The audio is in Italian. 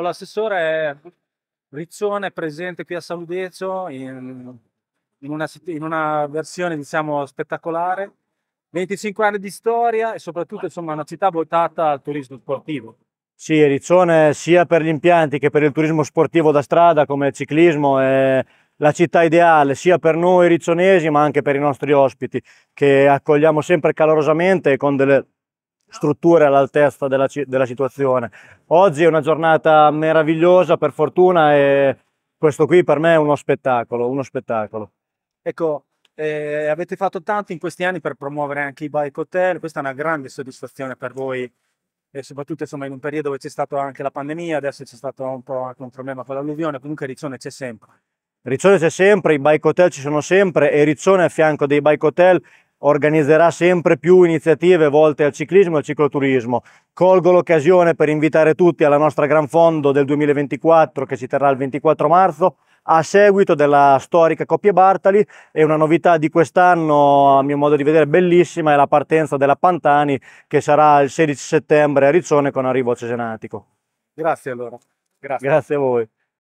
l'assessore Rizzone presente qui a Saludezzo in, in, una, in una, versione diciamo spettacolare, 25 anni di storia e soprattutto insomma una città votata al turismo sportivo. Sì, Rizzone sia per gli impianti che per il turismo sportivo da strada come il ciclismo è la città ideale sia per noi rizzonesi ma anche per i nostri ospiti che accogliamo sempre calorosamente con delle strutture all'altezza della, della, situazione. Oggi è una giornata meravigliosa per fortuna e questo qui per me è uno spettacolo, uno spettacolo. Ecco, eh, avete fatto tanto in questi anni per promuovere anche i bike hotel, questa è una grande soddisfazione per voi e soprattutto insomma in un periodo dove c'è stata anche la pandemia, adesso c'è stato un po' anche un problema con l'alluvione, comunque Riccione c'è sempre. Riccione c'è sempre, i bike hotel ci sono sempre e Riccione a fianco dei bike hotel organizzerà sempre più iniziative volte al ciclismo e al cicloturismo. Colgo l'occasione per invitare tutti alla nostra Gran Fondo del 2024 che si terrà il 24 marzo a seguito della storica coppia Bartali e una novità di quest'anno a mio modo di vedere bellissima è la partenza della Pantani che sarà il 16 settembre a Rizzone con arrivo a Cesenatico. Grazie allora. Grazie, Grazie a voi.